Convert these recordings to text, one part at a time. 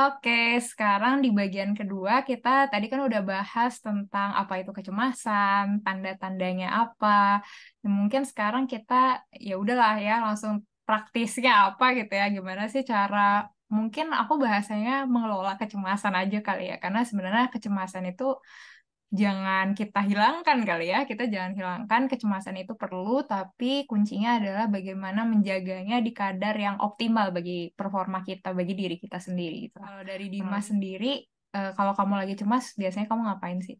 Oke, sekarang di bagian kedua kita tadi kan udah bahas tentang apa itu kecemasan, tanda-tandanya apa. Dan nah, mungkin sekarang kita ya udahlah ya langsung praktisnya apa gitu ya. Gimana sih cara mungkin aku bahasanya mengelola kecemasan aja kali ya. Karena sebenarnya kecemasan itu jangan kita hilangkan kali ya. Kita jangan hilangkan kecemasan itu perlu, tapi kuncinya adalah bagaimana menjaganya di kadar yang optimal bagi performa kita, bagi diri kita sendiri. Gitu. Kalau dari Dimas hmm. sendiri, uh, kalau kamu lagi cemas, biasanya kamu ngapain sih?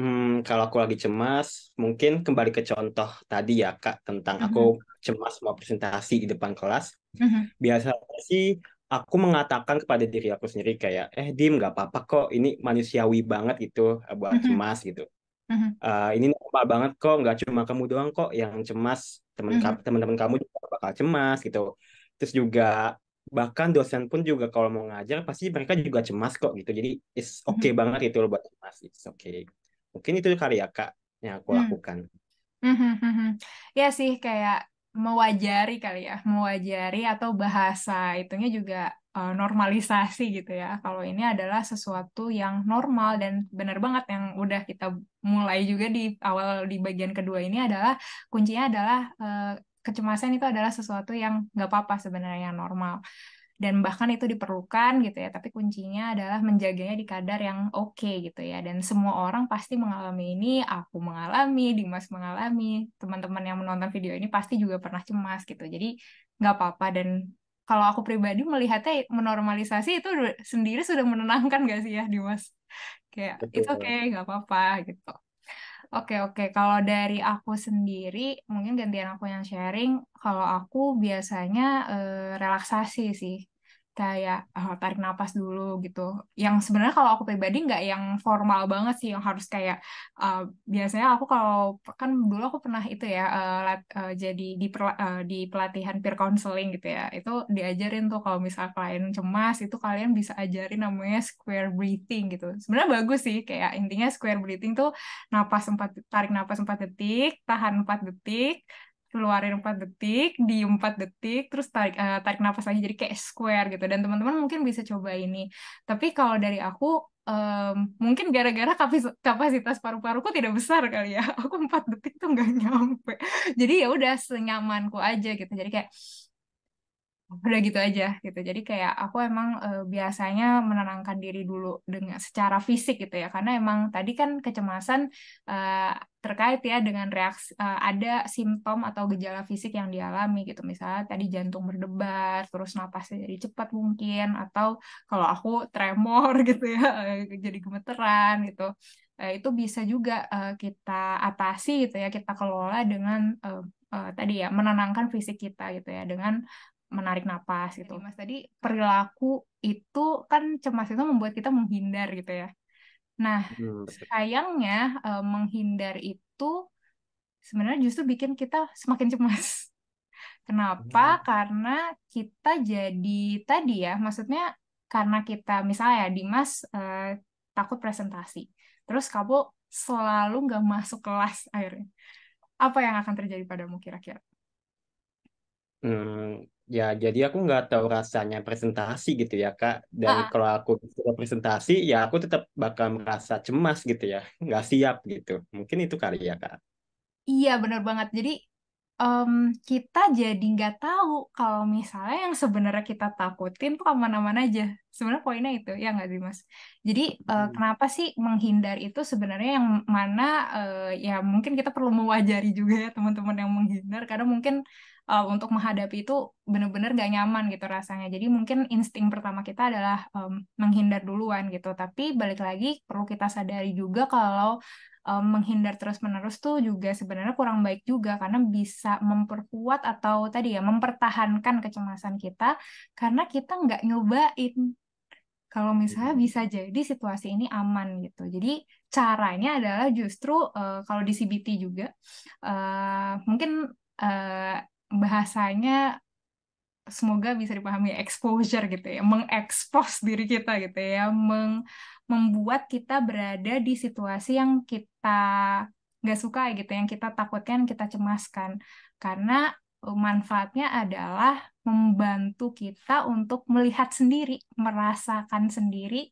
Hmm, kalau aku lagi cemas, mungkin kembali ke contoh tadi ya Kak tentang -hmm. aku mm-hmm. cemas mau presentasi di depan kelas. Mm -hmm. Biasanya sih aku mengatakan kepada diri aku sendiri kayak eh dim nggak apa-apa kok ini manusiawi banget gitu eh, buat mhm. cemas gitu mm-hmm. uh, ini normal banget kok nggak cuma kamu doang kok yang cemas teman mhm. teman kamu juga bakal cemas gitu terus juga bahkan dosen pun juga kalau mau ngajar pasti mereka juga cemas kok gitu jadi is oke mhm. okay banget itu loh buat cemas it's okay mungkin itu karya kak yang aku hmm. lakukan mm-hmm. ya sih kayak mewajari kali ya, mewajari atau bahasa itunya juga uh, normalisasi gitu ya. Kalau ini adalah sesuatu yang normal dan benar banget yang udah kita mulai juga di awal di bagian kedua ini adalah kuncinya adalah uh, kecemasan itu adalah sesuatu yang nggak apa-apa sebenarnya normal dan bahkan itu diperlukan gitu ya tapi kuncinya adalah menjaganya di kadar yang oke okay, gitu ya dan semua orang pasti mengalami ini aku mengalami Dimas mengalami teman-teman yang menonton video ini pasti juga pernah cemas gitu jadi nggak apa-apa dan kalau aku pribadi melihatnya menormalisasi itu sendiri sudah menenangkan gak sih ya Dimas kayak itu oke okay, nggak apa-apa gitu Oke, oke. Kalau dari aku sendiri, mungkin gantian aku yang sharing. Kalau aku biasanya uh, relaksasi sih kayak uh, tarik nafas dulu gitu. Yang sebenarnya kalau aku pribadi nggak yang formal banget sih, yang harus kayak uh, biasanya aku kalau kan dulu aku pernah itu ya uh, uh, jadi di uh, di pelatihan peer counseling gitu ya. Itu diajarin tuh kalau misal klien cemas itu kalian bisa ajarin namanya square breathing gitu. Sebenarnya bagus sih kayak intinya square breathing tuh napas empat tarik napas 4 detik, tahan empat detik, keluarin empat detik, di empat detik, terus tarik uh, tarik nafas lagi jadi kayak square gitu. Dan teman-teman mungkin bisa coba ini. Tapi kalau dari aku um, mungkin gara-gara kapasitas paru-paruku tidak besar kali ya. Aku empat detik tuh nggak nyampe. Jadi ya udah senyamanku aja gitu. Jadi kayak udah gitu aja gitu jadi kayak aku emang e, biasanya menenangkan diri dulu dengan secara fisik gitu ya karena emang tadi kan kecemasan e, terkait ya dengan reaksi e, eh, ada simptom atau gejala fisik yang dialami gitu misalnya tadi jantung berdebar terus napasnya jadi cepat mungkin atau kalau aku tremor gitu ya jadi gemeteran gitu e, itu bisa juga e, kita atasi gitu ya kita kelola dengan e, uh, tadi ya menenangkan fisik kita gitu ya dengan menarik napas gitu. Jadi, Mas tadi perilaku itu kan cemas itu membuat kita menghindar gitu ya. Nah, hmm, sayangnya uh, menghindar itu sebenarnya justru bikin kita semakin cemas. Kenapa? Hmm. Karena kita jadi tadi ya, maksudnya karena kita misalnya ya, Dimas uh, takut presentasi. Terus kamu selalu nggak masuk kelas akhirnya. Apa yang akan terjadi padamu kira-kira? Hmm, ya jadi aku nggak tahu rasanya presentasi gitu ya kak dan ah. ah. kalau aku sudah presentasi ya aku tetap bakal merasa cemas gitu ya nggak siap gitu mungkin itu kali ya kak iya benar banget jadi um, kita jadi nggak tahu kalau misalnya yang sebenarnya kita takutin tuh kemana-mana aja sebenarnya poinnya itu ya nggak sih mas jadi uh, kenapa sih menghindar itu sebenarnya yang mana uh, ya mungkin kita perlu mewajari juga ya teman-teman yang menghindar karena mungkin uh, untuk menghadapi itu benar-benar gak nyaman gitu rasanya. Jadi mungkin insting pertama kita adalah um, menghindar duluan gitu. Tapi balik lagi perlu kita sadari juga kalau um, menghindar terus-menerus tuh juga sebenarnya kurang baik juga karena bisa memperkuat atau tadi ya mempertahankan kecemasan kita karena kita nggak nyobain. Kalau misalnya bisa jadi situasi ini aman gitu. Jadi caranya adalah justru uh, kalau di CBT juga uh, mungkin bahasanya semoga bisa dipahami exposure gitu ya, mengekspos diri kita gitu ya, meng membuat kita berada di situasi yang kita nggak suka gitu, yang kita takutkan, kita cemaskan. Karena e, manfaatnya adalah membantu kita untuk melihat sendiri, merasakan sendiri,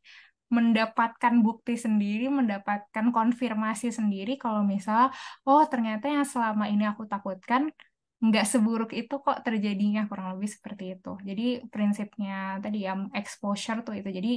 mendapatkan bukti sendiri, mendapatkan konfirmasi sendiri kalau misal, oh ternyata yang selama ini aku takutkan nggak seburuk itu kok terjadinya kurang lebih seperti itu. Jadi prinsipnya tadi ya exposure tuh itu. Jadi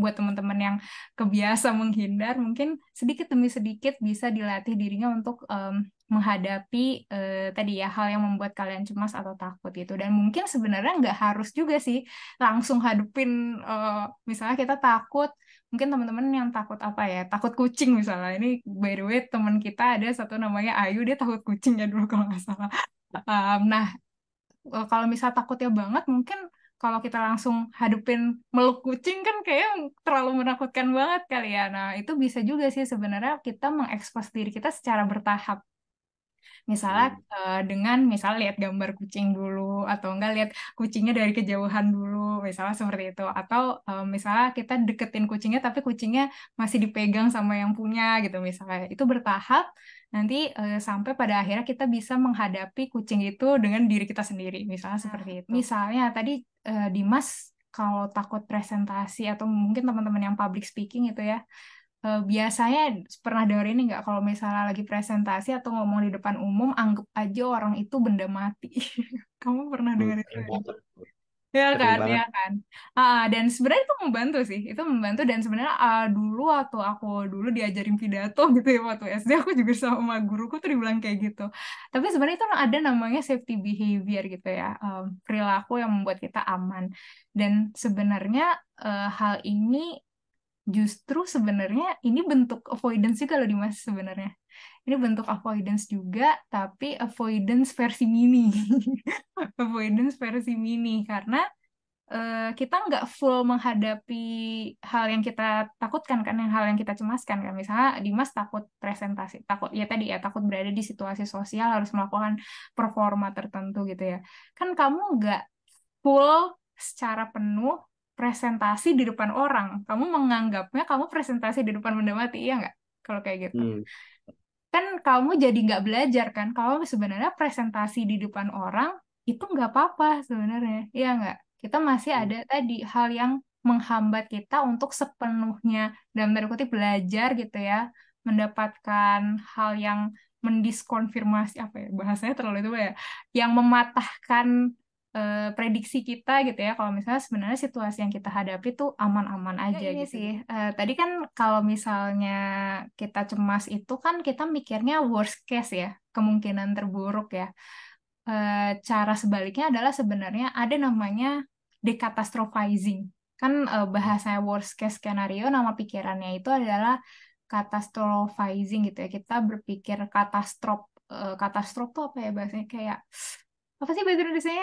buat teman-teman yang kebiasa menghindar mungkin sedikit demi sedikit bisa dilatih dirinya untuk um, menghadapi uh, tadi ya hal yang membuat kalian cemas atau takut gitu dan mungkin sebenarnya nggak harus juga sih langsung hadupin uh, eh, misalnya kita takut mungkin teman-teman yang takut apa ya takut kucing misalnya ini by the way teman kita ada satu namanya Ayu dia takut kucing ya dulu kalau nggak salah Um, nah, e, kalau misal takutnya banget mungkin kalau kita langsung hadupin meluk kucing kan kayaknya terlalu menakutkan banget kali ya. Nah, itu bisa juga sih sebenarnya kita mengekspos diri kita secara bertahap. Misalnya hmm. uh, dengan misal lihat gambar kucing dulu atau enggak lihat kucingnya dari kejauhan dulu, misalnya seperti itu atau uh, misalnya kita deketin kucingnya tapi kucingnya masih dipegang sama yang punya gitu misalnya. Itu bertahap nanti uh, sampai pada akhirnya kita bisa menghadapi kucing itu dengan diri kita sendiri, misalnya hmm. seperti itu. Misalnya tadi uh, Dimas kalau takut presentasi atau mungkin teman-teman yang public speaking itu ya Eh, biasanya pernah ini nggak kalau misalnya lagi presentasi atau ngomong di depan umum anggap aja orang itu benda mati kamu pernah hmm, dengerin itu Ya kan, ya kan. Uh, dan sebenarnya itu membantu sih, itu membantu dan sebenarnya uh, dulu waktu aku dulu diajarin pidato gitu ya waktu SD aku juga sama guruku tuh dibilang kayak gitu. Tapi sebenarnya itu ada namanya safety behavior gitu ya, um, perilaku yang membuat kita aman. Dan sebenarnya uh, hal ini justru sebenarnya ini bentuk avoidance juga loh Dimas sebenarnya. Ini bentuk avoidance juga, tapi avoidance versi mini. avoidance versi mini, karena uh, kita nggak full menghadapi hal yang kita takutkan kan, yang hal yang kita cemaskan kan. Misalnya Dimas takut presentasi, takut ya tadi ya takut berada di situasi sosial harus melakukan performa tertentu gitu ya. Kan kamu nggak full secara penuh presentasi di depan orang. Kamu menganggapnya kamu presentasi di depan benda mati, iya nggak? Kalau kayak gitu. Hmm. Kan kamu jadi nggak belajar kan? Kalau sebenarnya presentasi di depan orang itu nggak apa-apa sebenarnya, iya nggak? Kita masih hmm. ada tadi hal yang menghambat kita untuk sepenuhnya dalam tanda kutip belajar gitu ya, mendapatkan hal yang mendiskonfirmasi apa ya bahasanya terlalu itu ya, yang mematahkan uh, prediksi kita gitu ya kalau misalnya sebenarnya situasi yang kita hadapi tuh aman-aman ya, aja ya, gitu. sih uh, tadi kan kalau misalnya kita cemas itu kan kita mikirnya worst case ya kemungkinan terburuk ya uh, cara sebaliknya adalah sebenarnya ada namanya decatastrophizing kan uh, bahasanya worst case skenario nama pikirannya itu adalah catastrophizing gitu ya kita berpikir katastrof uh, katastrof tuh apa ya bahasanya kayak apa sih bahasa Indonesia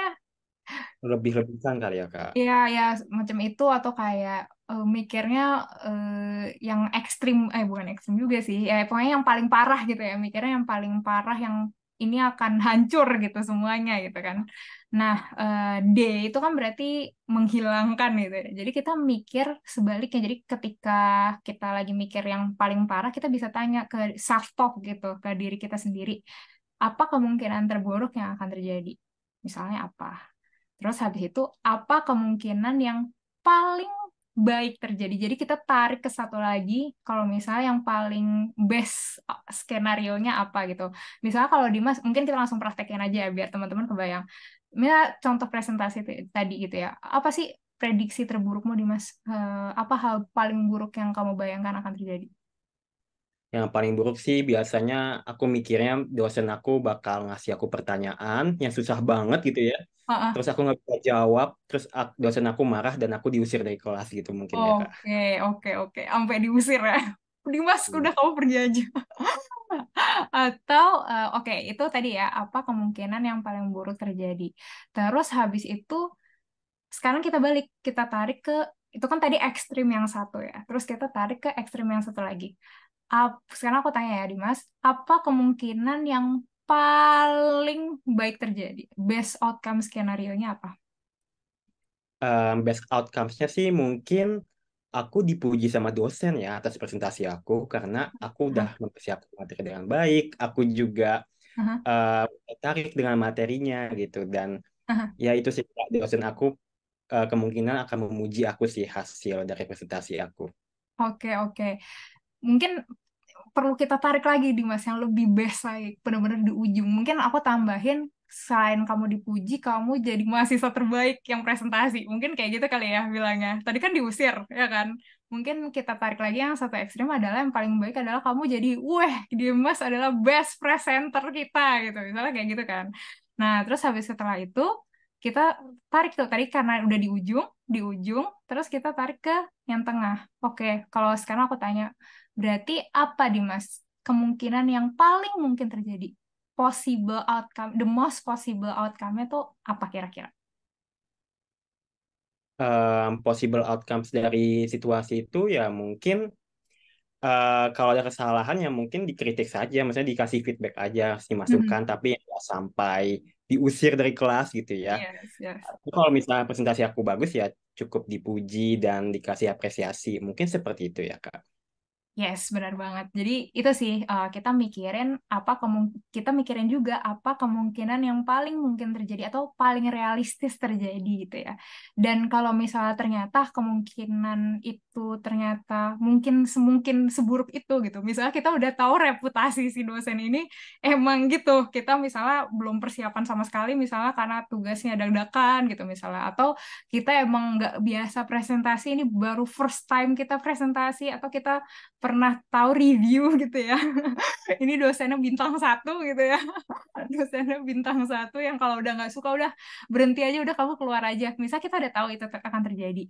lebih lebihan kali ya kak iya ya macam itu atau kayak uh, mikirnya uh, yang ekstrim eh bukan ekstrim juga sih ya pokoknya yang paling parah gitu ya mikirnya yang paling parah yang ini akan hancur gitu semuanya gitu kan nah uh, D itu kan berarti menghilangkan gitu ya. jadi kita mikir sebaliknya jadi ketika kita lagi mikir yang paling parah kita bisa tanya ke self talk gitu ke diri kita sendiri apa kemungkinan terburuk yang akan terjadi misalnya apa Terus habis itu apa kemungkinan yang paling baik terjadi. Jadi kita tarik ke satu lagi kalau misalnya yang paling best skenario-nya apa gitu. Misalnya kalau Dimas mungkin kita langsung praktekin aja ya, biar teman-teman kebayang. Misalnya contoh presentasi tadi gitu ya. Apa sih prediksi terburukmu Dimas? Eh, apa hal paling buruk yang kamu bayangkan akan terjadi? Yang paling buruk sih biasanya aku mikirnya dosen aku bakal ngasih aku pertanyaan yang susah banget gitu ya. Uh-uh. Terus aku nggak bisa jawab, terus dosen aku marah dan aku diusir dari kelas gitu mungkin okay, ya kak. Oke oke oke, sampai diusir ya. Dimas iya. udah kamu pergi aja. Atau uh, oke okay, itu tadi ya apa kemungkinan yang paling buruk terjadi. Terus habis itu sekarang kita balik kita tarik ke itu kan tadi ekstrim yang satu ya. Terus kita tarik ke ekstrim yang satu lagi sekarang aku tanya ya Dimas, apa kemungkinan yang paling baik terjadi? Best outcome skenario-nya apa? Um, best outcomes-nya sih mungkin aku dipuji sama dosen ya atas presentasi aku karena aku udah uh-huh. mempersiapkan materi dengan baik, aku juga uh-huh. uh, tertarik dengan materinya gitu dan uh-huh. ya itu sih dosen aku uh, kemungkinan akan memuji aku sih hasil dari presentasi aku. Oke, okay, oke. Okay mungkin perlu kita tarik lagi di mas yang lebih best lagi benar-benar di ujung mungkin aku tambahin selain kamu dipuji kamu jadi mahasiswa terbaik yang presentasi mungkin kayak gitu kali ya bilangnya tadi kan diusir ya kan mungkin kita tarik lagi yang satu ekstrim adalah yang paling baik adalah kamu jadi weh Dimas adalah best presenter kita gitu misalnya kayak gitu kan nah terus habis setelah itu kita tarik tuh tadi karena udah di ujung di ujung terus kita tarik ke yang tengah oke kalau sekarang aku tanya berarti apa Dimas kemungkinan yang paling mungkin terjadi possible outcome the most possible outcome-nya tuh apa kira-kira um, possible outcomes dari situasi itu ya mungkin uh, kalau ada kesalahan ya mungkin dikritik saja, maksudnya dikasih feedback aja, dimasukkan, mm -hmm. tapi ya sampai diusir dari kelas gitu ya. Yes, yes. kalau misalnya presentasi aku bagus ya cukup dipuji dan dikasih apresiasi. Mungkin seperti itu ya, Kak. Yes, benar banget. Jadi itu sih uh, kita mikirin apa kemung- kita mikirin juga apa kemungkinan yang paling mungkin terjadi atau paling realistis terjadi gitu ya. Dan kalau misalnya ternyata kemungkinan itu ternyata mungkin semungkin seburuk itu gitu. Misalnya kita udah tahu reputasi si dosen ini emang gitu. Kita misalnya belum persiapan sama sekali misalnya karena tugasnya dadakan gitu misalnya atau kita emang nggak biasa presentasi ini baru first time kita presentasi atau kita pernah tahu review gitu ya ini dosennya bintang satu gitu ya dosennya bintang satu yang kalau udah nggak suka udah berhenti aja udah kamu keluar aja misal kita udah tahu itu akan terjadi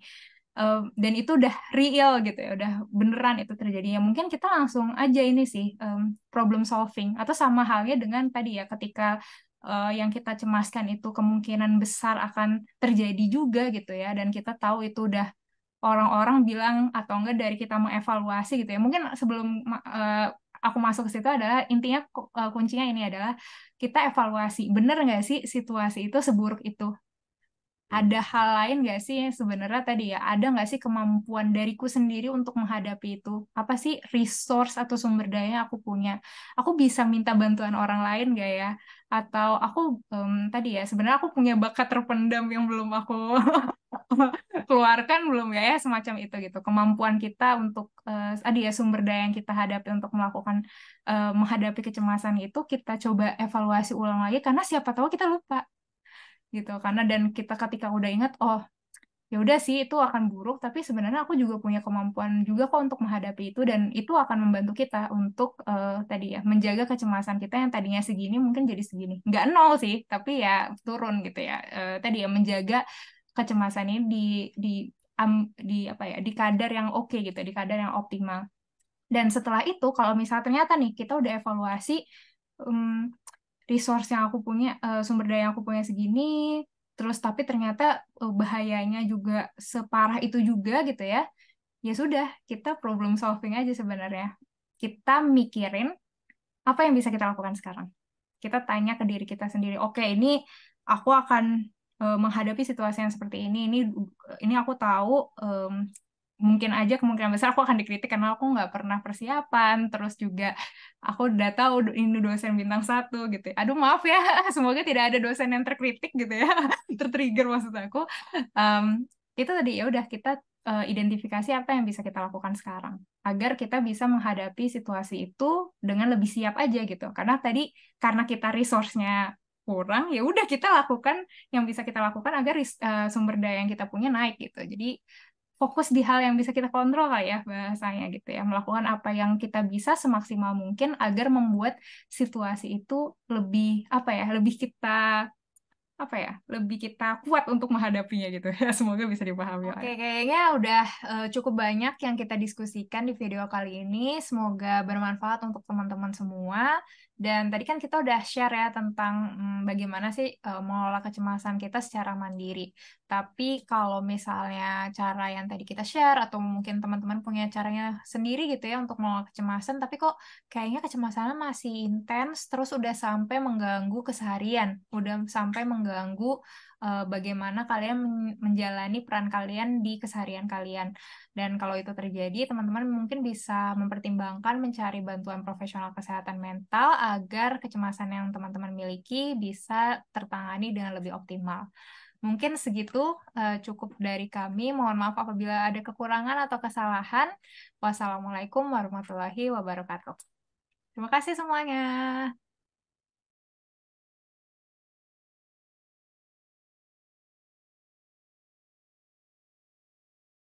um, dan itu udah real gitu ya udah beneran itu terjadi ya mungkin kita langsung aja ini sih um, problem solving atau sama halnya dengan tadi ya ketika uh, yang kita cemaskan itu kemungkinan besar akan terjadi juga gitu ya dan kita tahu itu udah orang-orang bilang atau enggak dari kita mengevaluasi gitu ya. Mungkin sebelum uh, aku masuk ke situ adalah intinya uh, kuncinya ini adalah kita evaluasi. Bener nggak sih situasi itu seburuk itu? Ada hmm. hal lain nggak sih yang sebenarnya tadi ya? Ada nggak sih kemampuan dariku sendiri untuk menghadapi itu? Apa sih resource atau sumber daya yang aku punya? Aku bisa minta bantuan orang lain nggak ya? Atau aku um, tadi ya sebenarnya aku punya bakat terpendam yang belum aku keluarkan belum ya, ya semacam itu gitu kemampuan kita untuk uh, eh, adi ya sumber daya yang kita hadapi untuk melakukan uh, menghadapi kecemasan itu kita coba evaluasi ulang lagi karena siapa tahu kita lupa gitu karena dan kita ketika udah ingat oh ya udah sih itu akan buruk tapi sebenarnya aku juga punya kemampuan juga kok untuk menghadapi itu dan itu akan membantu kita untuk uh, tadi ya menjaga kecemasan kita yang tadinya segini mungkin jadi segini nggak nol sih tapi ya turun gitu ya uh, tadi ya menjaga kecemasan di di um, di apa ya di kadar yang oke okay gitu di kadar yang optimal dan setelah itu kalau misalnya ternyata nih kita udah evaluasi um, resource yang aku punya uh, sumber daya yang aku punya segini terus tapi ternyata uh, bahayanya juga separah itu juga gitu ya ya sudah kita problem solving aja sebenarnya kita mikirin apa yang bisa kita lakukan sekarang kita tanya ke diri kita sendiri oke okay, ini aku akan uh, menghadapi situasi yang seperti ini ini ini aku tahu um, mungkin aja kemungkinan besar aku akan dikritik karena aku nggak pernah persiapan terus juga aku udah tahu ini dosen bintang satu gitu ya. aduh maaf ya semoga tidak ada dosen yang terkritik gitu ya tertrigger maksud aku um, itu tadi ya udah kita uh, identifikasi apa yang bisa kita lakukan sekarang agar kita bisa menghadapi situasi itu dengan lebih siap aja gitu karena tadi karena kita resource-nya kurang ya udah kita lakukan yang bisa kita lakukan agar uh, sumber daya yang kita punya naik gitu jadi fokus di hal yang bisa kita kontrol lah ya bahasanya gitu ya melakukan apa yang kita bisa semaksimal mungkin agar membuat situasi itu lebih apa ya lebih kita apa ya lebih kita kuat untuk menghadapinya gitu ya semoga bisa dipahami oke okay, kayaknya udah uh, cukup banyak yang kita diskusikan di video kali ini semoga bermanfaat untuk teman-teman semua dan tadi kan kita udah share ya tentang hmm, bagaimana sih uh, mengelola kecemasan kita secara mandiri tapi kalau misalnya cara yang tadi kita share atau mungkin teman-teman punya caranya sendiri gitu ya untuk mengelola kecemasan, tapi kok kayaknya kecemasannya masih intens terus udah sampai mengganggu keseharian, udah sampai mengganggu uh, bagaimana kalian menjalani peran kalian di keseharian kalian. Dan kalau itu terjadi, teman-teman mungkin bisa mempertimbangkan mencari bantuan profesional kesehatan mental agar kecemasan yang teman-teman miliki bisa tertangani dengan lebih optimal. Mungkin segitu uh, cukup dari kami. Mohon maaf apabila ada kekurangan atau kesalahan. Wassalamualaikum warahmatullahi wabarakatuh. Terima kasih semuanya.